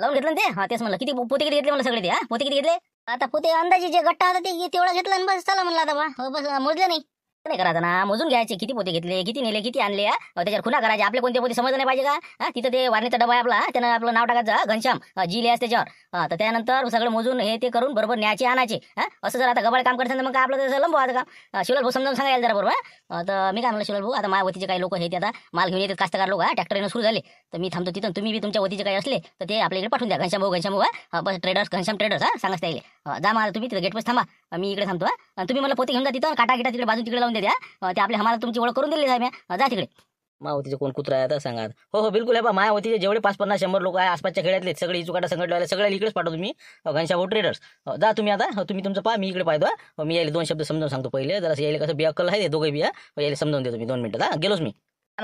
लावून घेतलं ते हा तेच म्हणलं किती पोते किती घेतले म्हणलं सगळे ते हा पोते किती घेतले आता पोते अंदाजे जे गट्टा होता ते तेवढा घेतला बस चला म्हणलं आता बा हो, बस मोजलं नाही नाही करायचं ना मोजून घ्यायचे किती पोते घेतले किती नेले किती आणले त्याच्यावर खुना करायचे आपले कोणते पोते समजले नाही पाहिजे का तिथं ते वारणीचा डबा आहे आपला त्यानं आपलं नाव टाकायचं घनश्याम जी लिहायचं त्याच्यावर तर त्यानंतर सगळं मोजून हे ते करून बरोबर न्यायचे आणायचे असं जर आता गबाळ काम करताना मग आपलं तसं लंबवायचं का शिवल भाऊ समजावून सांगायला जरा बरोबर तर मी काय म्हणलं शिवल भाऊ आता वतीचे काही लोक हे ते आता माल घेऊन येतात कास्तकार लोक ट्रॅक्टरनं सुरू झाले तर मी थांबतो तिथून तुम्ही बी तुमच्या वतीचे काही असले तर ते आपल्याकडे पाठवून द्या घनश्याम भाऊ घनश्याम भाऊ बस ट्रेडर्स घनश्याम ट्रेडर्स हा सांगत त्याला जा मला तुम्ही तिथे गेटपास थांबा मी इकडे थांबतो आणि तुम्ही मला पोते घेऊन जा तिथं काटा गिटा तिकडे बाजू तिकडे लावून द्या ते आपले आम्हाला तुमची ओळख करून दिली जा तिकडे मावतीचे कोण कुत्रा आहे आता सांगा हो हो बिलकुल आहे बा मायावतीचे जेवढे पाच पन्नास शंभर लोक आहे आसपासच्या खेड्यातले सगळे इचुकाटा संघटले सगळ्याला इकडेच पाठवतो तुम्ही वो ट्रेडर्स जा तुम्ही आता तुम्ही तुमचं पा मी इकडे पाहतो मी यायला दोन शब्द समजावून सांगतो पहिले जरा यायला कसं बिया कल आहे दोघे बिया हो, यायला समजावून देतो मी दोन मिनटं हा गेलोच मी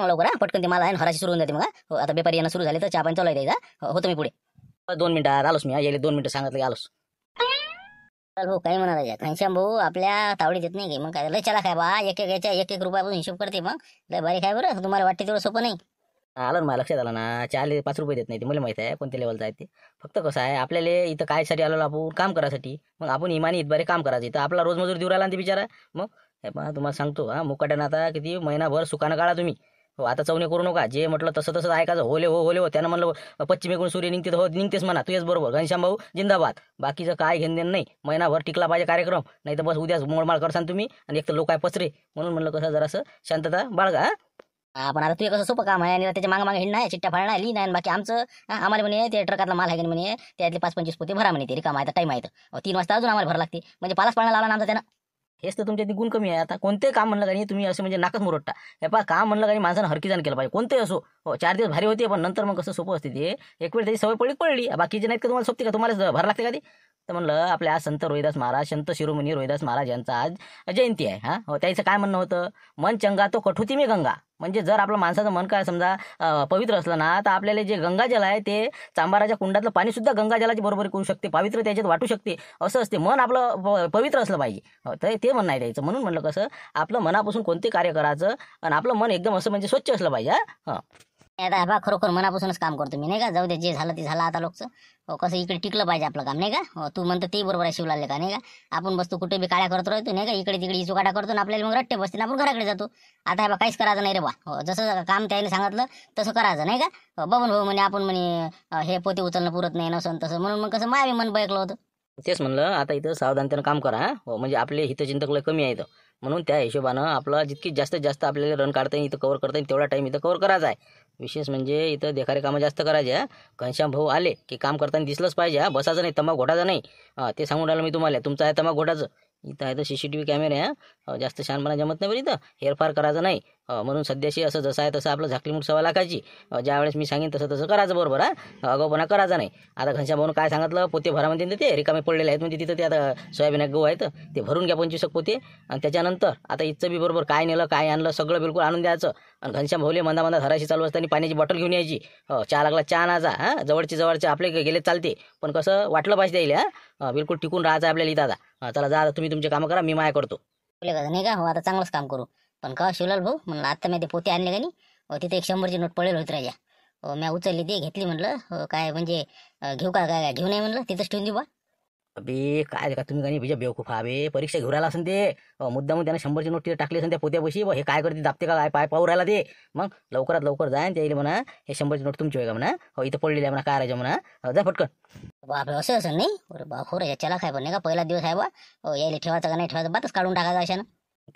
लवकर पटकन ते मला हराशी सुरू होऊन जाते मग हो, आता बेपारी यांना सुरू झाले तर चहा पण चालू द्यायचा होतं मी पुढे दोन मिनटं आलोच मी यायला दोन मिनटं सांगितलं आलोच चल हो, भाऊ काही म्हणाला काय घनश्याम भाऊ आपल्या तावडीत येत नाही मग काय लय चला काय बा एक एक याच्या एक एक रुपयापासून हिशोब करते मग लय बारीक काय बरं तुम्हाला वाटते तेवढं सोपं नाही आलं ना मला लक्षात आलं ना चार पाच रुपये देत नाही ते मला माहित आहे कोणत्या लेवलचं आहे ते फक्त कसं आहे आपल्याला इथं काय कायसाठी आलो आपण काम करायसाठी मग आपण इमानी बरे काम करायचं इथं आपला रोजमजूर देऊ राहिला ते बिचारा मग हे पहा तुम्हाला सांगतो हा मुकाट्यानं आता किती महिनाभर सुकानं काढा तुम्ही हो, आता चौणे करू नका जे म्हटलं तसं तसं ऐकायचं होले हो होले हो त्यानं म्हणलं पश्चिमेकडून सूर्य निघते हो निघतेस म्हणा तुझेच बरोबर घनश्याम भाऊ जिंदाबाद बाकीचं काय घेण देणं नाही महिनाभर टिकला पाहिजे कार्यक्रम नाही तर बस उद्याच मोडमाळ करसान तुम्ही आणि एक तर लोक आहे पसरे म्हणून म्हणलं कसं जरासं शांतता बाळगा आपण आता तुझे कसं सोपं काम आहे आणि त्याच्या मागे मागे हिंडणं आहे चिट्ट्या फाळणं आहे नाही बाकी आमचं आम्हाला म्हणे ते ट्रकातला माल आहे म्हणे त्यातले पाच पंचवीस पोते भरा म्हणे ते रिकाम आहे टाईम आहे तीन वाजता अजून आम्हाला भरा लागते म्हणजे पालास पाळणं लावला आमचा त्यानं हेच तर तुमच्या गुण कमी आहे आता कोणते काम म्हणलं काही तुम्ही असं म्हणजे नाकच मुरडता हे पहा काम म्हणलं काही माणसानं जाण केलं पाहिजे कोणते असो हो चार दिवस भारी होते पण नंतर मग कसं सोपं असते ते एक वेळ त्याची सवय पडली पडली बाकीचे नाहीत का तुम्हाला सोपते का तुम्हाला भर लागते का ते तर म्हणलं आपल्या संत रोहिदास महाराज संत शिरोमणी रोहिदास महाराज यांचा आज जयंती आहे हा हो त्याचं काय म्हणणं होतं मन चंगा तो कठुती मी गंगा म्हणजे जर आपलं माणसाचं मन काय समजा पवित्र असलं ना तर आपल्याला जे गंगाजल आहे ते चांबाराच्या कुंडातलं पाणी सुद्धा गंगाजलाची बरोबरी करू शकते पवित्र त्याच्यात वाटू शकते असं असते मन आपलं पवित्र असलं पाहिजे हो, तर ते म्हणणं आहे त्याचं म्हणून म्हणलं कसं आपलं मनापासून कोणते कार्य करायचं आणि आपलं मन एकदम असं म्हणजे स्वच्छ असलं पाहिजे हा हो. आता बा खरोखर मनापासूनच काम करतो मी नाही का जाऊ दे जे झालं ते झालं आता लोकचं हो, कसं इकडे टिकलं पाहिजे आपलं काम नाही का हो, तू म्हणतो ते बरोबर आहे शिवलाले का नाही का आपण बसतो कुठे बी काळ्या करतो राहतो नाही का इकडे तिकडे इचू काटा करतो आपल्याला मग रट्टे बसते आपण घराकडे जातो आता बा काहीच करायचं नाही रे बा हो, जसं काम त्याने सांगितलं तसं करायचं नाही का बबन भाऊ म्हणे आपण म्हणे हे पोते उचलणं पुरत नाही नसन तसं म्हणून मग कसं माय मन बैकलं होतं तेच म्हणलं आता इथं सावधानतेनं काम करा म्हणजे आपले हितचिंतक कमी आहेत म्हणून त्या हिशोबानं आपलं जितकी जास्तीत जास्त आपल्याला रन काढता येईल इथं कवर करता येईल तेवढा टाइम इथं कवर करायचा आहे विशेष म्हणजे इथं देखारे कामं जास्त करायचे घनश्याम भाऊ आले की काम करताना दिसलंच पाहिजे हा बसायचं नाही तंबाखू घोटाचं नाही ते सांगून राहिलं मी तुम्हाला तुमचं आहे तंबाखू घोटाचं इथं आहे तर सी सी टी व्ही कॅमेरे आहे जास्त शानपणा जमत नाही बरं इथं हेरफार करायचं नाही म्हणून सध्याशी असं जसं आहे तसं आपलं झाकली मुठ सवा लाखायची वेळेस मी सांगेन तसं तसं करायचं बरोबर हा अगोपणा करायचं नाही आता घनश्याम भाऊन काय सांगितलं पोते भरामध्ये ते रिकामे पडलेले आहेत म्हणजे तिथं ते आता सोयाबीन गहू आहेत ते भरून घ्या पंचवीस पोते आणि त्याच्यानंतर आता इथचं बी बरोबर काय नेलं काय आणलं सगळं बिलकुल आणून द्यायचं आणि घनश्याम भाऊले मंदा मंदा धराशी चालू असताना पाण्याची बॉटल घेऊन यायची चहा लागला चहा नाचा हां जवळची जवळचे आपले गेले चालते पण कसं वाटलं पाहिजे द्यायला बिलकुल टिकून राहायचं आपल्याला इथं आता चला जा तुम्ही तुमचे काम करा मी माया करतो नाही का हो आता चांगलंच काम करू पण का हो, शिवलाल भाऊ म्हणलं आता मी ते पोते आणले का नाही हो, तिथे एक शंभरची नोट पडेल होत राजा हो, मी उचलली ते घेतली म्हणलं काय म्हणजे घेऊ का काय घेऊ नाही म्हणलं तिथंच ठेवून देऊ बा अबे काय का तुम्ही गाणी बिजा बेवकूफ आहे परीक्षा घेऊ राहिला असेल ते मुद्दा त्यानं शंभरची नोट तिथे टाकली असेल त्या पोत्यापाशी हे काय करते दापते का काय पाय पाहू राहिला ते मग लवकरात लवकर जाय येईल म्हणा हे शंभरची नोट तुमची होय का म्हणा हो इथं पडलेली आहे म्हणा काय राहायचं म्हणा जा फटकन बापरे असं असं नाही बरं बाप चला काय पण नाही का पहिला दिवस आहे बा यायला ठेवायचा का नाही ठेवायचं बातच काढून टाकायचं अशा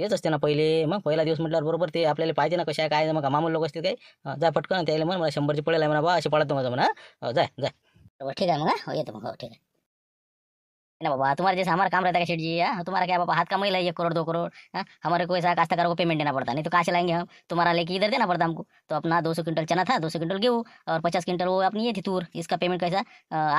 तेच असते ना पहिले मग पहिला दिवस म्हटल्यावर बरोबर ते आपल्याला पाहिजे ना कशा काय मग मामूल लोक असतील काय जा पटकन त्याला मग मला शंभरची पडेल आहे म्हणा बा असे पडत माझं म्हणा जाय जाय ठीक आहे मग हो, येतो मग हो, ठीक आहे ना बाबा तुम्हारे जैसे हमारा काम रहता है सेठ जी हाँ तुम्हारा क्या बाबा हाथ का महिला एक करोड़ दो करोड़ हाँ हमारे को ऐसा काश्तकार को पेमेंट देना पड़ता नहीं तो कहाँ से लाएंगे हम तुम्हारा लेके इधर देना पड़ता हमको तो अपना दो सौ क्विंटल चना था दो सौ क्विंटल गेहूँ और पचास क्विंटल वो अपनी ये थी तूर इसका पेमेंट कैसा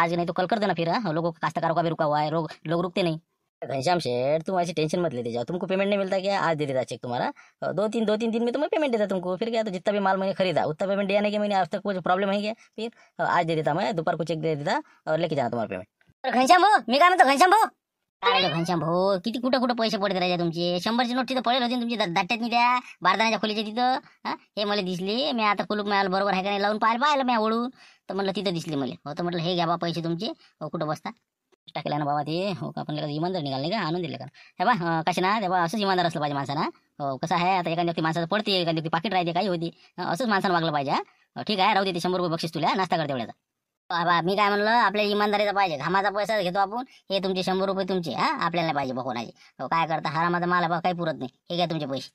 आज नहीं तो कल कर देना फिर हाँ लोगों का काश्तकारों का भी रुका हुआ है लोग लोग रुकते नहीं घनश्याम शेठ तुम ऐसी टेंशन मत लेते जाओ तुमको पेमेंट नहीं मिलता क्या आज दे देता चेक तुम्हारा दो तीन दो तीन दिन में तो मैं पेमेंट देता तुमको फिर क्या तो जितना भी माल मैंने खरीदा उतना पेमेंट दिया नहीं कि मैंने आज तक कुछ प्रॉब्लम है क्या फिर आज दे देता मैं दोपहर को चेक दे देता और लेके जाना तुम्हारा पेमेंट घनश्याम भाऊ मी काय म्हणतो घनश्याम भाऊ काय घनश्याम भाऊ किती कुठं कुठं पैसे पडत राहायचे तुमचे शंभरची नोट तिथं पडेल होती तुमची दाट्यात मी त्या बारदाण्याच्या खोलीच्या तिथं हे मला दिसली मी आता कुलूप मिळालं बरोबर आहे का नाही लावून पाहायला पाहिलं मी ओळून तर म्हटलं तिथं दिसली मला हो तर म्हटलं हे घ्या बा पैसे तुमचे हो कुठं बसता टाकला ना बाबा ते हो का आपण इमानदार निघाले नाही का आणून दिले का हे बा कशी ना बाबा असंच इमानदार असलं पाहिजे माणसानं हो कसं आहे आता एखाद्या व्यक्ती माणसाचं पडते एखाद्या व्यक्ती पाकिट राहते काही होती असंच माणसानं मागलं पाहिजे ठीक आहे राहू दे ते शंभर रुपये बक्षीस तुला नाश्ता करते तेवढ्याचा बाबा मी काय म्हणलं आपल्या इमानदारीचा पाहिजे घामाचा पैसा घेतो आपण हे तुमचे शंभर रुपये तुमचे हा आपल्याला पाहिजे कोणाचे काय करता हरामाचा माल भाव काही पुरत नाही हे काय तुमचे पैसे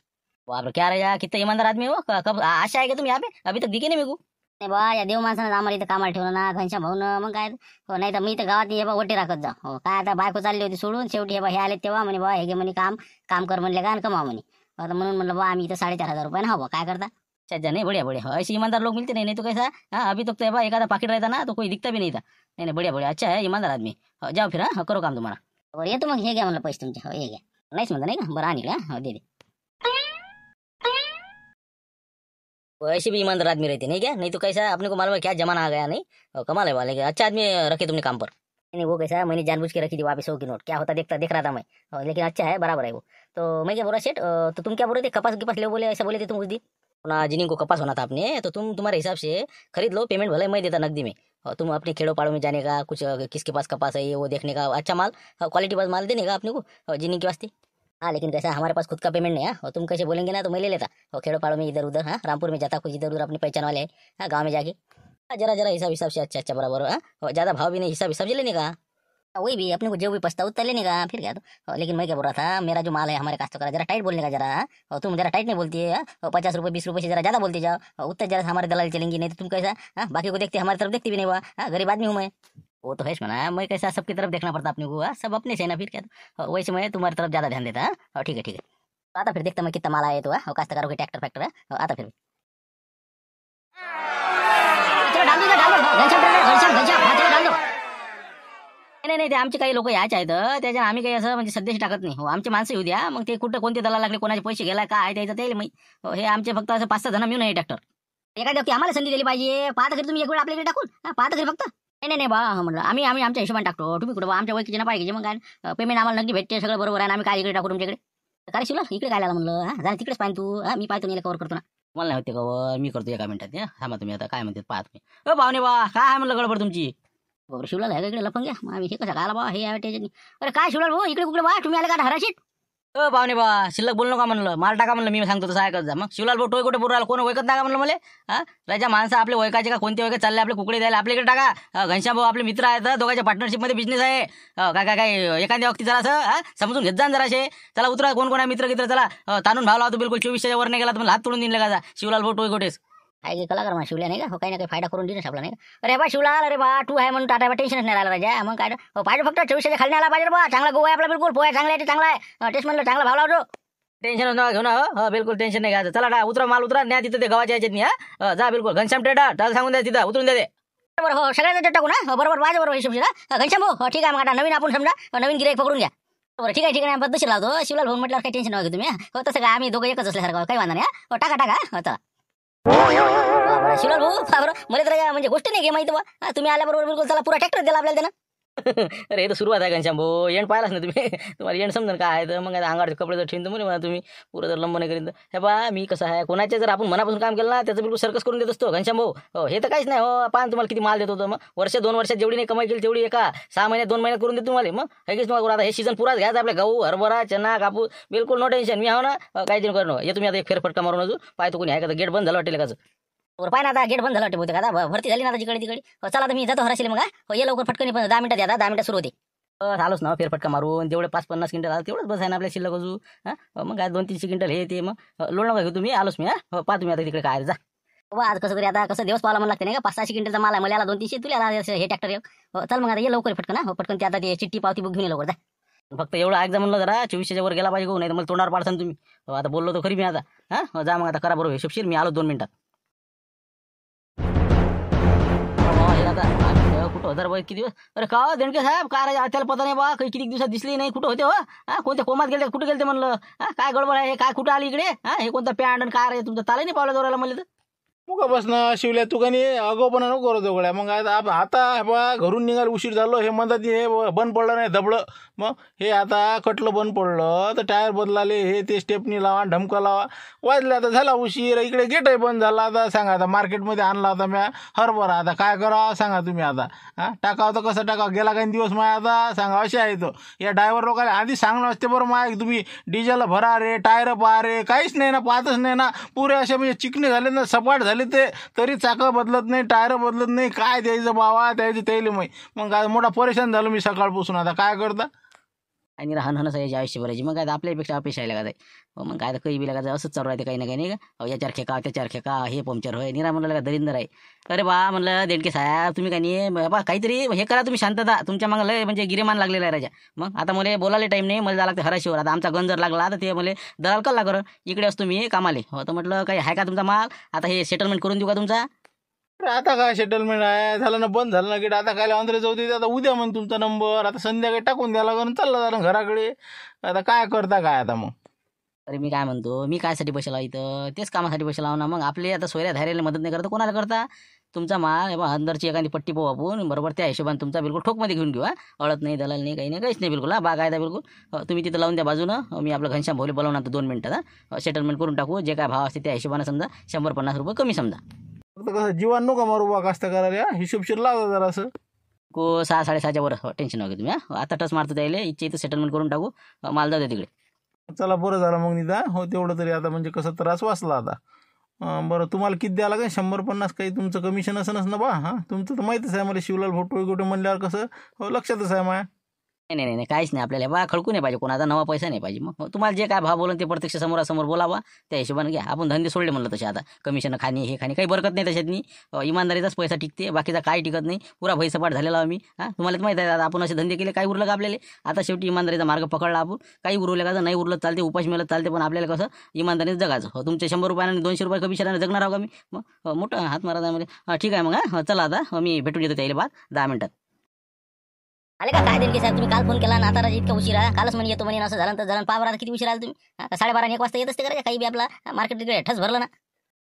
बापरे क्या रे किती इमानदार आदमी हो कब आशा आहे का तुम्ही आपे अभी तक दिखे नाही नाही बा या देव माणसानं आम्हाला इथं कामाला ठेवलं ना घनश्या भाऊ मग काय हो नाही तर मी तर गावात हे बा वटी राखत जा हो काय आता बायको चालली होती सोडून शेवटी हे बा हे आले तेव्हा म्हणे बा हे घे म्हणे काम काम कर म्हणले का कमा म्हणे म्हणून म्हणलं बा आम्ही इथं साडेचार हजार रुपये ना हो काय करता अच्छा, अच्छा नहीं बढ़िया बढ़िया हाँ, ऐसे ईमानदार लोग मिलते नहीं नहीं तो कैसा हाँ अभी तक तो, तो एक आधा पाकिट रहता ना तो कोई दिखता भी नहीं था नहीं नहीं बढ़िया बढ़िया अच्छा है ईमानदार आदमी हाँ, जाओ फिर हाँ, हाँ करो काम तुम्हारा बढ़िया तो मग हे घ्या मतलब पैसे तुम चाहो ये घ्या नाहीच म्हणता नाही का बरं आणलं दे दे ऐसे भी ईमानदार आदमी रहते नहीं क्या नहीं तो कैसा अपने को मालूम है क्या जमाना आ गया नहीं कमाल है वाले अच्छा आदमी रखे तुमने काम पर नहीं वो कैसा मैंने जानबूझ के रखी थी वापस होगी नोट क्या होता देखता देख रहा था मैं लेकिन अच्छा है बराबर है वो तो मैं क्या बोला सेठ तो तुम क्या बोल रहे थे कपास के पास ले बोले ऐसा बोले थे तुम उस दिन अपना जिनिंग को कपास होना था आपने तो तुम तुम्हारे हिसाब से खरीद लो पेमेंट भले मैं देता नकदी में और तुम अपने खेड़ों पाड़ों में जाने का कुछ किसके पास कपास है ये वो देखने का अच्छा माल क्वालिटी पास माल देने का अपने को जिनिंग के वास्ते हाँ लेकिन कैसा हमारे पास खुद का पेमेंट नहीं है और तुम कैसे बोलेंगे ना तो मैं ले लेता और खेड़ों पाड़ों में इधर उधर हाँ रामपुर में जाता कुछ इधर उधर अपनी पहचान वाले हैं हाँ गाँव में जाके हाँ, जरा जरा हिसाब हिसाब से अच्छा अच्छा बराबर है हाँ, और ज़्यादा भाव भी नहीं हिसाब हिसाब से लेने का वही भी अपने को जो भी पछता उतना लेने का फिर क्या तो लेकिन मैं क्या बोल रहा था मेरा जो माल है हमारे कास्तों का जरा टाइट बोलने का जरा और तुम जरा टाइट नहीं बोलती है और पचास रुपये बीस रुपये से जरा ज़्यादा बोलते जाओ उतना जरा हमारे दलाल चलेंगी नहीं तो तुम कैसा हाँ बाकी को देखते हमारी तरफ देखते भी नहीं हुआ हाँ गरीब आदमी हूँ मैं वो तो है मना मैं कैसा सबकी तरफ देखना पड़ता अपने को हाँ? सब अपने से ना फिर क्या तो। वैसे मैं तुम्हारी तरफ ज़्यादा ध्यान देता हाँ ठीक है ठीक है आता फिर देखता मैं कितना माल आया तो काश्तकारों के ट्रैक्टर फैक्टर है आता फिर नाही नाही ते आमचे काही लोक यायचे आहेत त्याच्या आम्ही काही असं म्हणजे संदेश टाकत नाही हो आमचे माणसं येऊ द्या मग ते कुठं कोणते दला लागले कोणाचे पैसे गेला काय द्यायचं ते मी हो, हे आमचे फक्त असं पाच सहा जण मिळून आहे डॉक्टर एखाद्या आम्हाला संधी दिली पाहिजे पाहत घरी तुम्ही एक वेळ आपल्याकडे टाकून पाहत घरी फक्त नाही नाही नाही बा म्हटलं आम्ही आम्ही आमच्या हिशोबाने टाकतो तुम्ही कुठं आमच्या ओळखीचे ना पाहिजे मग काय पेमेंट आम्हाला नक्की भेटते सगळं बरोबर आहे आम्ही काय इकडे टाकू तुमच्याकडे काय शिवलं इकडे काय आला म्हणलं हां तिकडेच पाहिजे तू हा मी पाहतो नाही कवर करतो ना मला नाही होते कवर मी करतो एका मिनिटात मग तुम्ही आता काय म्हणते पाहत मी अ पाहुणे बा काय म्हणलं गडबड तुमची शिवला ह्या इकडे लपंग्या मग हे कसं काय बा हे यावे अरे काय शिवलाल भाऊ इकडे कुकडे बा तुम्ही आले का धाराशीत अ पाहुणे बा शिल्लक बोल का म्हणलं माल टाका म्हणलं मी सांगतो तसं ऐकत जा मग शिवलाल भाऊ टोय कुठे बोराल कोण वैकत नाही का म्हणलं मला हा राजा माणसं आपले वैकाचे का कोणते वैकत चालले आपले कुकडे द्यायला आपल्याकडे टाका घनश्याम भाऊ आपले मित्र आहेत दोघांच्या पार्टनरशिपमध्ये बिझनेस आहे काय काय काय एखाद्या व्यक्ती जरा असं हा समजून घेत जा असे चला उतरा कोण कोण मित्र गित्र चला तानून भाव लावतो बिलकुल चोवीसच्या वर नाही गेला तुम्हाला हात तोडून दिले का शिवलाल भाऊ टोय कुठेच काय की कलाकार म्हणा शिवल्या नाही का हो काही ना काही फायदा करून देऊ शकला नाही का अरे बा शिवला अरे बा तू आहे म्हणून टाटा टेन्शनच नाही आला राजा मग काय हो पाहिजे फक्त चोवीसच्या खाली आला पाहिजे बा चांगला गो आहे आपला बिलकुल पोया चांगला आहे ते चांगला आहे टेस्ट म्हणलं चांगला भाव लावतो टेन्शन नका घेऊ ना हो, हो बिलकुल टेन्शन नाही घ्यायचं चला उतरा माल उतरा न्या तिथे ते गव्हाच्या याच्यात नाही हा जा बिलकुल घनश्याम ट्रेडर त्याला सांगून द्या तिथं उतरून द्या ते बरोबर हो सगळ्यांना ते टाकू ना हो, बरोबर माझ्या बरोबर हिशोब ना घनश्याम हो, हो ठीक आहे मग आता नवीन आपण समजा नवीन गिरेक पकडून घ्या बरं ठीक आहे ठीक आहे पद्धतशीर लावतो शिवलाल फोन म्हटल्यावर काही टेन्शन नका तुम्ही हो तसं काय आम्ही दोघं एकच असल्यासारखं काही वांधा नाही हो टाका टाका हो चला शिवलाल भाऊ मला तर म्हणजे गोष्ट नाही घे माहिती बा तुम्ही आल्याबरोबर बिलकुल त्याला पुरा ट्रॅक्टर दिला आपल्याला त्यानं अरे हे तर सुरुवात आहे घनश्याम भाऊ येण पाहिलाच ना तुम्ही तुम्हाला येण समजा काय तर मग अंगावर कपडे जर ठेवून तर म्हणा तुम्ही पुरं जर लंब करीन हे बा मी कसं आहे कोणाच्या जर आपण मनापासून काम केलं ना त्याचं बिलकुल सर्कस करून देत असतो घनश्याम भाऊ हो हे तर काहीच नाही हो पाहा तुम्हाला किती माल देत होतं मग वर्ष दोन वर्षात जेवढी नाही कमाई केली तेवढी एका सहा महिन्यात दोन महिन्यात करून देतो तुम्हाला मग हे तुम्हाला आता हे सीजन पुराच घ्यायचं आपल्या गहू हरभरा चना कापूस बिलकुल नो टेन्शन मी हो ना काही दिन करणं हे तुम्ही आता एक फेरफटका मारून अजून पाहतो कोणी आहे का गेट बंद झालं वाटेल कसं पाय ना आता गेट बंद झालं वाटतं का आता भरती झाली ना आता जिकडे तिकडे हो, चला आता मी जातो हराशील मग हो ये लवकर फटकन पण दहा मिनिटात आता दहा मिनिटं सुरू होते हो, आलोच ना फेरफटका मारून जेवढे पाच पन्नास क्विंटल आलं तेवढंच बस आहे ना आपल्या शिल्लक अजू हां हो, मग काय दोन तीनशे क्विंटल हे ते मग लोणावर घेऊ तुम्ही आलोच मी हां पाहतो तुम्ही आता तिकडे काय जा आज कसं तरी आता कसं दिवस पाहायला म्हणून लागते नाही का पाच सहाशे क्विंटलचा माल आहे मला दोन तीनशे तुला हे ट्रॅक्टर चल मग आता ये लवकर फटकन हो फटकन ते आता ते चिठ्ठी पावती बुक घेऊन लवकर जा फक्त एवढा ऐकदा म्हणलं जरा चोवीसच्या वर गेला पाहिजे नाही तर मला तोंडावर पाडसान तुम्ही आता बोललो तर खरी मी आता हां जा मग आता करा बरोबर शिपशील मी आलो दोन मिनिटात हजार बाई किती दिवस अरे का देणके साहेब काय राजा त्याला पता नाही बा काही किती दिवसात दिसली नाही कुठं होते हो कोणत्या कोमात गेले कुठे गेले म्हणलं काय गडबड आहे काय कुठं आली इकडे हा हे कोणता पॅन्ट काय रे तुमचा ताला नाही पावला जोरायला म्हणलं तर ना शिवल्या तू का नाही पण नको करत दोघड्या मग आता आता बा घरून निघाल उशीर झालो हे म्हणतात हे बंद पडलं नाही दबळं मग हे आता कटलं बंद पडलं तर टायर बदलाले हे ते स्टेपनी लावा ढमका लावा वाजले आता झाला उशीर इकडे आहे बंद झाला आता सांगा आता मार्केटमध्ये आणला आता म्या हरभर आता काय करा सांगा तुम्ही आता हां टाकाव तर कसं टाका गेला काही दिवस माया आता सांगा असे आहे तो या ड्रायव्हर लोकांना आधी सांगणं असते बरं माय तुम्ही डिझेल भरा रे टायर पहा रे काहीच नाही ना पाहतच नाही ना पुरे असे म्हणजे चिकणे झाले ना सपाट झाले झाले ते तरी चाकं बदलत नाही टायर बदलत नाही काय द्यायचं बावा द्यायचं तेल मग काय मोठा परेशान झालो मी सकाळपासून आता काय करता आणि राहणं आयुष्य आयुष्यभराची मग काय आपल्यापेक्षा अपेक्षा आहे लागत आहे हो, मग काय तर काही बी लागत असंच चालू राहते काही ना काही नाही का या चारखे का त्या खेका का हे पंक्चर होय निरा म्हणलं का दरिंदर आहे अरे बा म्हणलं देडके साहेब तुम्ही काय नाही बा काहीतरी हे करा तुम्ही शांतता तुमच्या मग लय म्हणजे गिरेमान लागलेला आहे राजा मग आता मला बोलायला टाईम नाही मला लागतं हराशीवर आता आमचा गंजर लागला तर ते मला दलाल कल्ला कर इकडे असतो मी कामाले हो तर म्हटलं काही आहे का तुमचा माल आता हे सेटलमेंट करून देऊ का तुमचा आता काय सेटलमेंट आहे झालं ना बंद झालं ना की आता काय अंदर जाऊ दे आता उद्या म्हण तुमचा नंबर आता संध्याकाळी टाकून द्या लागून चालला जाणार घराकडे आता काय करता काय आता मग अरे मी काय म्हणतो मी कायसाठी पैसे लाव इथं तेच कामासाठी पैसे लावणार मग आपले आता सोयऱ्या धारायला मदत नाही करता कोणाला करता तुमचा माल अंदरची एखादी पट्टी पाहू आपण बरोबर त्या हिशोबाने तुमचा बिलकुल ठोकमध्ये घेऊन घेऊ अळत नाही दलाल नाही काही नाही काहीच नाही बिलकुल हा कायदा बिलकुल तुम्ही तिथं लावून द्या बाजूनं मी आपलं घनश्याम भोले बोलवणार दोन मिनटात सेटलमेंट करून टाकू जे काय भाव असते त्या हिशोबाने समजा शंभर पन्नास रुपये कमी समजा फक्त कसं जीवान नको मारू बा कास्ता करायला हिशोबशीर लावा जरा असं को सहा साडेसहाच्या वर टेन्शन हो, वगैरे तुम्ही हा आता टच मारतो त्याला इच्छा इथं सेटलमेंट करून टाकू माल जाऊ तिकडे चला बरं झालं मग निदा हो तेवढं तरी आता म्हणजे कसं त्रास वाचला आता बरं तुम्हाला किती द्यायला काय शंभर पन्नास काही तुमचं कमिशन नस ना बा हां तुमचं तर माहीतच आहे मला शिवलाल फोटो कुठे म्हणल्यावर कसं हो लक्षातच आहे माया नाही नाही नाही काहीच नाही आपल्याला बा खडकू नाही पाहिजे कोणाचा नवा पैसा नाही पाहिजे मग तुम्हाला जे काय भाव बोलून ते प्रत्यक्ष समोरासमोर बोलावा त्या हिशोबाने घ्या आपण धंदे सोडले म्हणलं तसे आता कमिशन खाणे हे खाणे काही बरकत नाही तशातनी इमानदारीचाच पैसा टिकते बाकीचा काय टिकत नाही पुरा भैसपाट झालेला आम्ही हा तुम्हाला माहिती आहे आता आपण असे धंदे केले काय उरलं का आपल्याला आता शेवटी इमानदारीचा मार्ग पकडला आपण काही उरवलं का नाही उरलं चालते उपाश मिळत चालते पण आपल्याला कसं इमानदारीच जगायचं हो तुमचे शंभर रुपयाने दोनशे रुपये कमिशनाने जगणार आहोत आम्ही मी मग मोठं हात मारा हा ठीक आहे मग हा चला आता मी भेटून येतो त्याला बाद दहा मिनटात आले का काय देणगी साहेब तुम्ही काल फोन केला ना आता इतका उशिरा कालच म्हणजे येतो म्हणे असं झालं तर झालं पाहा बारा किती उशिरा आला तुम्ही साडेबारा एक वाजता येत असते करायचं काही बी आपला मार्केट तिकडे ठस भरलं ना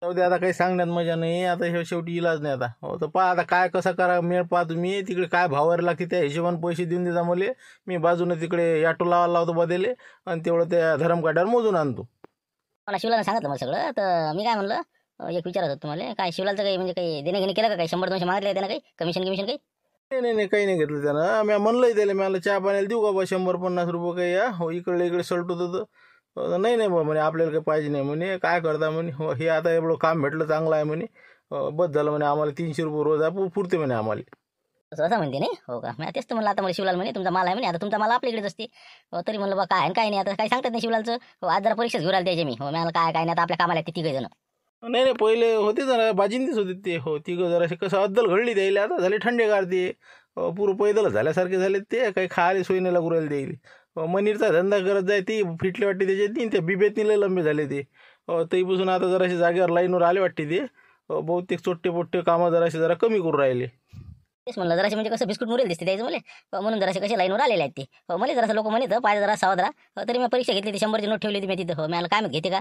जाऊ दे आता काही सांगण्यात मजा नाही आता हे शेवटी इलाज नाही आता हो तर पहा आता काय कसं करा मी पाहा तुम्ही तिकडे काय भावावर लागते त्या हिशोबाने पैसे देऊन देता मला मी बाजूने तिकडे ऑटो लावायला लावतो बदले आणि तेवढं त्या धरमकाट्यावर मोजून आणतो मला शिवलाला सांगितलं मला सगळं तर मी काय म्हणलं एक विचारत होतो तुम्हाला काय शिवलाचं काही म्हणजे काही देणे घेणे केलं का काही शंभर दोनशे मागितले त्यानं काही कमिशन कमिशन काही नाही नाही नाही काही नाही घेतलं त्यानं मी म्हणलंय त्याला मी मला चहा पाण्याला देऊ का बा शंभर पन्नास रुपये काही या हो इकडे इकडे सलटत होतं नाही नाही बा म्हणे आपल्याला काही पाहिजे नाही म्हणे काय करता म्हणे हो हे आता एवढं काम भेटलं चांगलं आहे म्हणे बस झालं म्हणे आम्हाला तीनशे रुपये रोज आहे पुरते म्हणे आम्हाला असं म्हणते नाही हो का मी तेच तर म्हणलं आता मला शिवलाल म्हणे तुमचा माल आहे म्हणे आता तुमचा माल इकडेच असते तरी म्हणलं बा काय काय नाही आता काही सांगतात नाही शिवलालचं हो आज जरा परीक्षाच घेऊन द्यायचे मी हो मला काय काय नाही आता आपल्या कामाला तिघे जण नाही नाही पहिले होते जरा बाजिंदीच होते ते हो ती जराशी कसं अद्दल घडली द्यायला आता झाले थंडेगार ते पूर पैदल झाल्यासारखे झाले ते काही खायला सोय नाही लागू मनीरचा धंदा करत जाय ती फिटले वाटते त्याच्यात त्या लय लंबे झाले ते तरीपासून आता जराशी जागेवर लाईनवर आले वाटते ते बहुतेक चोट्टे पोट्टे कामं जराशी जरा कमी करू राहिले तेच म्हणलं जराशी म्हणजे कसं बिस्कुट मुरेल दिसते द्यायचं पण हो, म्हणून जरासे कसे लाईनवर आलेले आहेत ते हो, मला जरासं लोक म्हणत पाच जरा सहा हो, तरी मी परीक्षा घेतली ती शंभरची नोट ठेवली होती मी तिथं मला काय घेते का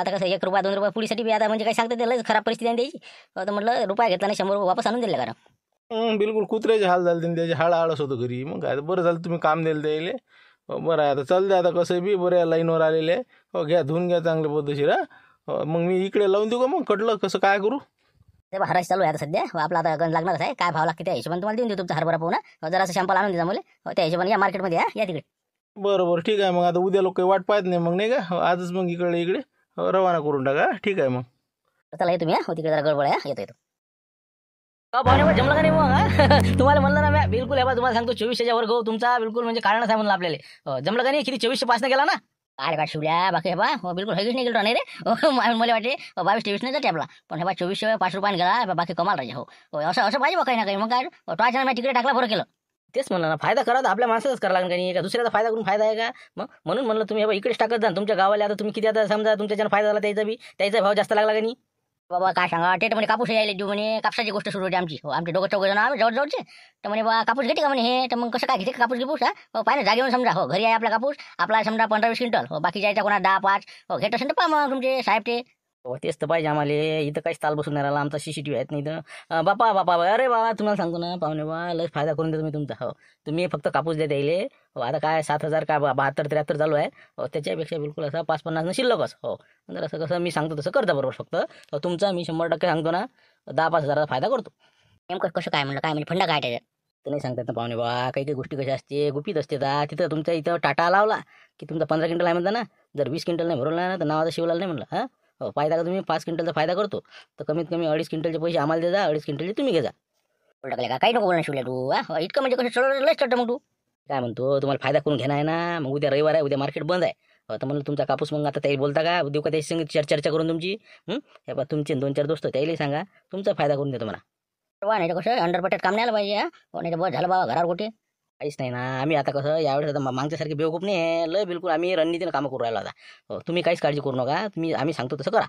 आता कसं एक रुपया दोन रुपया पुढीसाठी बी आता म्हणजे काय सांगते त्याला खराब परिस्थिती द्यायची तर म्हटलं रुपया घेतला नाही शंभर रुपये वापस आणून दिले करा बिलकुल कुत्र्याचे हाल झाले त्यांनी त्याचे हाळ आळस होतो घरी मग काय बरं झालं तुम्ही काम दिलं द्यायले बरं आहे आता चल द्या आता कसं बी बरं आहे लाईनवर आलेले हो घ्या धुवून घ्या चांगल्या पद्धतशीर हा मग मी इकडे लावून देऊ का मग कटलं कसं काय करू ते हरायच चालू आहे सध्या हो, आपला आता गण लागणारच आहे काय भाव लागते त्या हिशोबाने तुम्हाला देऊन देऊ तुमचा हरभरा पोहणं हो, जरा असं शॅम्पल आणून देजा मुले हो, त्या हिशोबाने या मार्केटमध्ये या या तिकडे बरोबर ठीक आहे मग आता उद्या लोक काही वाट पाहत नाही मग नाही का आजच मग इकडे इकडे रवाना करून टाका ठीक आहे मग चला तुम्ही तुम्ही तिकडे जरा गडबड आहे येतो येतो जमलं का नाही मग तुम्हाला म्हणलं ना मी बिलकुल आहे तुम्हाला सांगतो चोवीसशेच्या वर्ग तुमचा बिलकुल म्हणजे कारण आहे म्हणलं आपल्याला जमलं का नाही किती चोवीसशे पासन गेला ना अरे बा शिवल्या बाकी हे बा हो बिलकुल हगीच नाही गेलो नाही रे हो, मला वाटते हो, बावीस तेवीस नाही जाते आपला पण हे बा चोवीसशे पाच रुपयाने गेला बाकी कमाल राहिजे हो. हो असं असं पाहिजे बघा काही ना काही मग काय टॉचना मी तिकडे टाकला बरं केलं तेच म्हणलं ना फायदा करा तर आपल्या माणसाच करा लागेल काही का दुसऱ्याचा फायदा करून फायदा आहे का मग म्हणून म्हणलं तुम्ही हे बा इकडेच टाकत जा तुमच्या गावाला आता तुम्ही किती आता समजा तुमच्या फायदा झाला त्याचा बी त्याचा भाव जास्त लागला का नाही बाबा काय सांगा ते म्हणे कापूस यायला देऊ म्हणे कापसाची गोष्ट सुरू होती आमची हो आमचे दोघं चौघ जण आम्ही जवळजवळचे तर म्हणे बा कापूस घेते का म्हणे हे तर मग कसं काय घेते कापूस घेऊस हा हो, पाहिजे जागेवर समजा हो घरी आहे आपला कापूस आपला समजा पंधरा वीस क्विंटल हो बाकी जायचा कोणा दहा पाच हो घेत असेल तर पा मग तुमचे साहेब ते हो तेच तर पाहिजे आम्हाला इथं काहीच ताल बसून नाही राहिला आमचा सी सी टी व्ही आहेत नाही इथं बापा बापा अरे बाबा तुम्हाला सांगतो ना पाहुणे बा लस फायदा करून देतो मी तुमचा हो तुम्ही फक्त कापूस द्या द्यायले हो आता काय सात हजार काय बहात्तर त्र्याहत्तर चालू आहे हो त्याच्यापेक्षा बिलकुल असं पाच पन्नासनं शिल्लकच हो जर असं कसं मी सांगतो तसं करता बरोबर फक्त हो, तुमचा मी शंभर टक्के सांगतो ना दहा पाच हजाराचा फायदा करतो नेमकं कसं काय म्हणलं काय म्हणजे फंडा काय त्याच्यात तर नाही सांगतात ना पाहुणे बा काही काही गोष्टी कशा असते गुपित असते दा तिथं तुमच्या इथं टाटा लावला की तुमचा पंधरा क्विंटल आहे म्हणता ना जर वीस क्विंटल नाही भरवला ना तर नावाचा शिवलाल नाही म्हणलं हां हो फायदा का तुम्ही पाच क्विंटलचा फायदा करतो तर कमीत कमी अडीच क्विंटलचे पैसे आम्हाला देजा अडीच क्विंटलचे तुम्ही घेजा टाकले का काही नको बोलणं शिवल्या तू हा हो, इतकं म्हणजे कसं चढ लस चढ मग तू काय म्हणतो तुम्हाला फायदा करून घेणार आहे ना मग उद्या रविवार आहे उद्या मार्केट बंद आहे हो, तर म्हणलं तुमचा कापूस मग आता त्याही बोलता का उद्या का त्याची चर्चा करून तुमची हे बा तुमचे दोन चार दोस्त त्याही सांगा तुमचा फायदा करून देतो मला वा नाही कसं अंडरपटेट काम नाही आलं पाहिजे नाही बस झालं बाबा घरावर कुठे काहीच नाही ना आम्ही आता कसं यावेळेस आता मागच्यासारखी बेवकूप नाही आहे लय बिलकुल आम्ही रणनीतीनं कामं करू राहिलो आता हो, तुम्ही काहीच काळजी करू नका तुम्ही आम्ही सांगतो तसं करा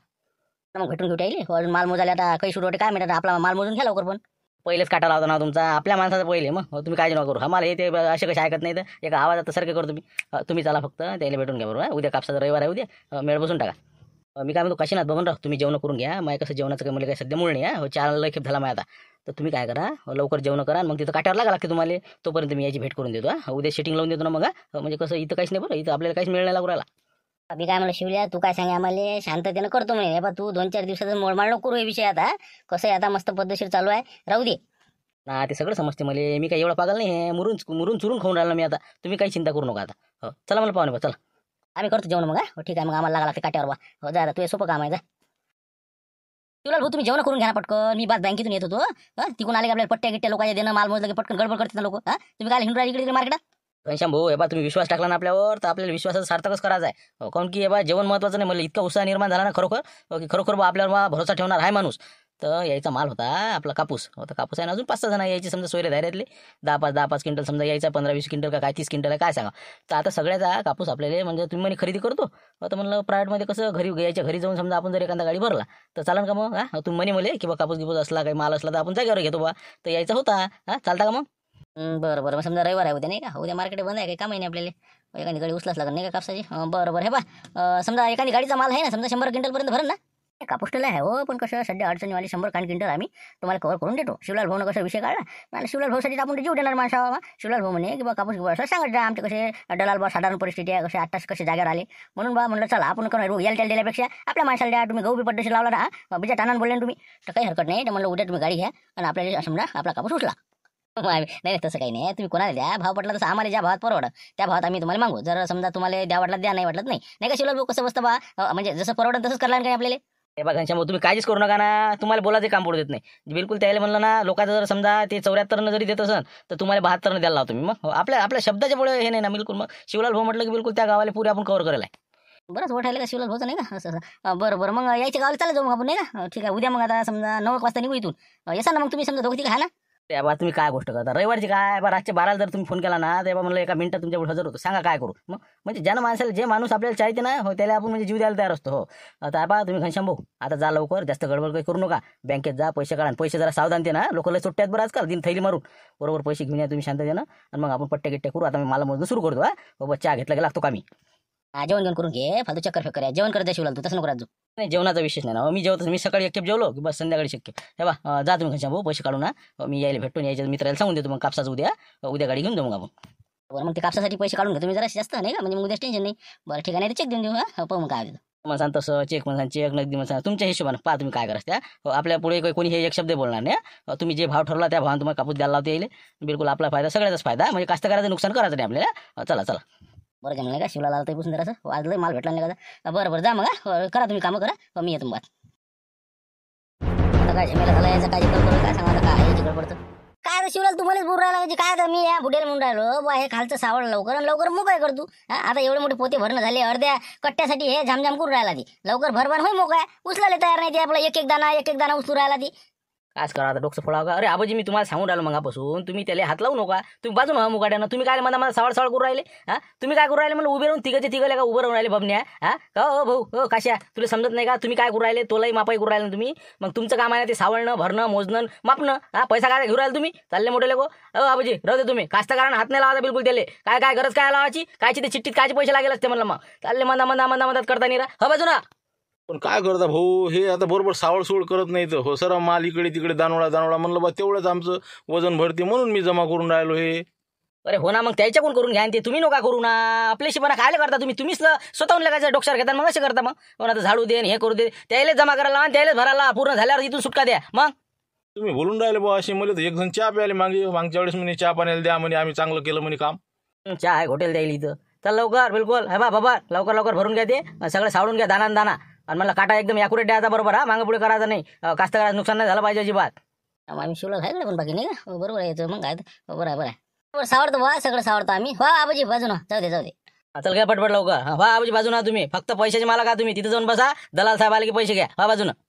मग घटून घेऊ टाकली माल मोजाले आता काही सुटवटे काय म्हणतात आपला माल मोजून घ्या लवकर पण पहिलेच काटा लावतो ना तुमचा आपल्या माणसाचा पहिले मग हो, तुम्ही काळजी नका करू हा मला येते असे कसे ऐकत नाही तर एका आता सारखे करू तुम्ही तुम्ही चला फक्त त्याला भेटून घ्या बरोबर उद्या कापसाचा रविवार आहे उद्या मेळ बसून टाका मी काय म्हणतो काशीनाथ बघून राह तुम्ही जेवण करून घ्या माझ्या कसं जेवणाचं काही मला काय सध्या मुळ नाही हो चार लखेप झाला माझ्या आता तर तुम्ही काय करा लवकर जेवण करा मग तिथं काट्यावर लागा लागते तुम्हाला तोपर्यंत मी याची भेट करून देतो हा उद्या सेटिंग लावून देतो ना मग म्हणजे कसं इथं काहीच नाही बरं इथं आपल्याला काहीच मिळणार लागू राहिला काय म्हणलं शिवल्या तू काय सांग आम्हाला शांततेनं करतो म्हणे बा तू दोन चार दिवसात मोडमाळ नको करू हे विषय आता कसं आहे आता मस्त पद्धतशीर चालू आहे राहू दे ना ते सगळं समजते मला मी काय एवढा पागल नाही आहे मुरून मुरून चुरून खाऊन राहिला मी आता तुम्ही काही चिंता करू नका आता हो चला मला पाहुणे बा चला आम्ही करतो जेवण मग हो, ठीक आहे मग आम्हाला लागला ते काट्यावर बा हो जा हे सोपं काम आहे जा तुला भाऊ तुम्ही जेवण करून घ्या पटकन मी बस बँकेतून येत होतो तिकून आले आपल्याला पट्ट्या गिट्ट्या लोकांच्या देणं माल मोजलं की पटकन गडबड करते लोक तुम्ही काय हिंडून इकडे मार्केटात घनश्याम भाऊ हे बा तुम्ही विश्वास टाकला ना आपल्यावर तर आपल्याला विश्वासाचा सार्थकच करायचा आहे हो, काऊन की हे बा जेवण महत्वाचं नाही मला इतका उत्साह निर्माण झाला ना खरोखर हो, की खरोखर बा आपल्यावर भरोसा ठेवणार आहे माणूस तर यायचा माल होता आपला कापूस होता कापूस आहे ना अजून पाच सहा जण यायची समजा सोयरे धायरेतले दहा पाच दहा पाच क्विंटल समजा यायचा पंधरा वीस क्विंटल का काय तीस क्विंटल काय सांगा तर आता सगळ्याचा कापूस आपल्याला म्हणजे तुम्ही म्हणे खरेदी करतो आता म्हणलं प्रायव्हेटमध्ये कसं घरी यायच्या घरी जाऊन समजा आपण जर एखादा गाडी भरला तर चालन का मग हा तुम्ही म्हणे म्हले की बा कापूस गिपूस असला काही माल असला तर आपण जागेवर घेतो बा तर यायचा होता हां चालता का मग बरं बरं मग समजा रविवार आहे उद्या नाही का उद्या मार्केट बंद आहे काय काम आहे नाही आपल्याला एखादी गाडी उचलाच लागत नाही का कापसाची बरं बरं हे बा समजा एखादी गाडीचा माल आहे ना समजा शंभर क्विंटलपर्यंत भरण ना कापूसला आहे हो पण कसं सध्या अडचणीवाली शंभर कान किंटल आम्ही तुम्हाला कव्हर करून देतो शिवलाल भाऊ कसं विषय काढला आणि शिवलाल भाऊसाठी आपण जीव देणार माणसावा शिवलाल भाऊ म्हणे की बा कापूस घेऊ असं सांगत आमचे कसे दलाल बा साधारण परिस्थिती आहे कसे आत्ताच कसे जागेवर आले म्हणून बा म्हणलं चला आपण करणार रोग यायला त्याला दिल्यापेक्षा आपल्या माणसाला द्या तुम्ही गहू बी पद्धती लावला ना बा बिजा तानान बोलले तुम्ही तर काही हरकत नाही तर म्हणलं उद्या तुम्ही गाडी घ्या आणि आपल्याला समजा आपला कापूस उठला नाही तसं काही नाही तुम्ही कोणाला द्या भाव पटला तसं आम्हाला ज्या भावात परवडा त्या भावात आम्ही तुम्हाला मागू जर समजा तुम्हाला द्या वाटलं द्या नाही वाटलं नाही नाही का शिवलाल भाऊ कसं बसतं बा म्हणजे जसं परवडत तसंच करणार नाही आपल्याला हे बघा घनश्यामभाऊ तुम्ही काहीच करू नका ना तुम्हाला बोलायचं काम पडू देत नाही बिलकुल त्याला म्हणलं ना लोकांचं जर समजा ते चौऱ्याहत्तरनं जरी देत असेल तर तुम्हाला बहात्तरनं द्यायला लावतो मी मग हो, आपल्या आपल्या शब्दाच्या पुढे हे नाही ना बिलकुल मग शिवलाल भाऊ म्हटलं की बिलकुल त्या गावाला पुरे आपण कव्हर करायला बरच बरंच वाटायला का शिवलाल भाऊचं नाही का असं असं बरं बरं मग यायच्या गावाला चालत जाऊ मग आपण नाही का ठीक आहे उद्या मग आता समजा नऊ वाजता निघू इथून येसा ना मग तुम्ही समजा दोघी का ना ते बाबा तुम्ही काय गोष्ट करता रविवारची काय बा रातच्या बाराला जर तुम्ही फोन केला ना तेव्हा म्हणलं एका मिनिटात तुमच्याकडे हजर होतो सांगा काय करू मग म्हणजे ज्या माणसाला जे माणूस आपल्याला चाहते ना हो त्याला आपण म्हणजे जीव द्यायला तयार असतो हो आता बा तुम्ही घनश्याम भाऊ आता जा लवकर जास्त गडबड काही करू नका बँकेत जा पैसे काढा पैसे जरा सावधान ते ना लोकल सुट्ट्यात बरं आजकाल दिन थैली मारून बरोबर पैसे घेऊन या तुम्ही शांत देणं आणि मग आपण पट्टे गिट्टे करू आता मी मला मोजणं सुरू करतो हा बाबा चहा घेतला की लागतो का मी जेवण जेवण करून घे फालतू चक्कर फेकर आहे जेवण करत शिवला तू तसं नको राजू नाही जेवणाचा विशेष नाही ना हो, मी जेवतो मी सकाळी एक जेवलो की बस संध्याकाळी शक्य हे बा जा तुम्ही घरच्या भाऊ पैसे काढून ना मी यायला भेटून यायच्या मित्राला सांगून देतो मग कापसाचं उद्या उद्या गाडी घेऊन जाऊ मग बरं मग ते कापसासाठी पैसे काढून घ्या तुम्ही जरा जास्त नाही का म्हणजे मग उद्या टेन्शन नाही बरं ठीक आहे नाही चेक देऊन देऊ हा हो, मग काय मग सांग तसं चेक मग सांग चेक नगदी मग सांग तुमच्या हिशोबानं पहा तुम्ही काय करा हो, आपल्या पुढे कोणी हे एक शब्द बोलणार नाही तुम्ही जे भाव ठरवला त्या भावानं तुम्हाला कापूस द्यायला लावता येईल बिलकुल आपला फायदा सगळ्याचाच फायदा म्हणजे कास्तकाराचं नुकसान करायचं नाही आपल्याला चला चला बरं जमलं का शिवला लागतं पुसून जरासं वाजलं हो, माल भेटला नाही का बरं बरं जा मग हो, करा तुम्ही कामं करा हो, मी येतो बात काय झमेला झाला याचा काय जिकड काय सांगा काय जिकड पडतं काय रे शिवलाल तुम्हालाच बोर राहिला म्हणजे काय मी या बुडेल म्हणून राहिलो बा हे खालचं सावड लवकर आणि लवकर मोकळे कर तू आता एवढे मोठे पोते भरणं झाले अर्ध्या कट्ट्यासाठी हे झामझाम करू राहिला ती लवकर भरभर होय मोकळ्या उचलायला तयार नाही ते आपलं एक एक दाना एक एक दाना उचलू राहिला ती काय करा आता डोकं का अरे आबाजी मी तुम्हाला सांगून राहिलो मगापासून तुम्ही त्याला हात लावू नका तुम्ही बाजून हा मुकाट्यानं तुम्ही काय मला मला सावळ सावळ करू राहिले हा तुम्ही काय करू राहिले मला उभे राहून तिघाचे तिघले का उभं राहून राहिले बबन्या हा का हो भाऊ हो काश्या तुला समजत नाही का तुम्ही काय करू राहिले तोलाही मापाई करू राहिले तुम्ही मग तुमचं काम आहे ते सावळणं भरणं मोजणं मापणं हा पैसा काय घेऊ राहिले तुम्ही चालले मोठे गो अ आबाजी राहू दे तुम्ही कारण हात नाही लावा बिलकुल त्याले काय काय गरज काय लावायची कायची ते चिठ्ठीत कायचे पैसे लागेल असते मला मग चालले मंदा मंदा मंदा मदत करता नाही रा हो बाजून पण काय करता भाऊ हे आता बरोबर सावळसुवळ करत नाही तर हो सर माल इकडे तिकडे दानोळा दानोळा म्हणलं बा तेवढंच आमचं वजन भरते म्हणून मी जमा करून राहिलो हे अरे हो ना मग त्याच्या कोण करून घ्या ते तुम्ही नका करू ना आपल्याशी पण खायला करता तुम्ही तुम्हीच स्वतःहून लगायचं डोक्षार घेता मग असे करता मग आता झाडू दे हे करू दे त्याला जमा करायला आणि त्यालाच भरायला पूर्ण झाल्यावर इथून सुटका द्या मग तुम्ही बोलून राहिले बा अशी मला एक जण चहा प्यायला मागे मागच्या वेळेस म्हणे चहा पाण्याला द्या म्हणे आम्ही चांगलं केलं म्हणे काम चहा आहे हॉटेल द्यायला इथं चल लवकर बिलकुल हे बा बाबा लवकर लवकर भरून घ्या ते सगळं सावडून घ्या दाना दाना आणि मला काटा एकदम ॲक्युरेट द्यायचा बरोबर हा मागं पुढे करायचा नाही कास्तकाराचं नुकसान नाही झालं पाहिजे अजिबात आम्ही शिवला खायचं पण बाकी नाही का हो, बरोबर आहे मग काय हो, बरोबर आहे बरं वा सगळं सावरत आम्ही वा हो, आबाजी बाजूना जाऊ दे जाऊ दे चल काय पटपट लवकर हा, वा आबाजी बाजूना तुम्ही फक्त पैशाची मला का तुम्ही तिथे जाऊन बसा दलाल साहेब आले की पैसे घ्या हा ना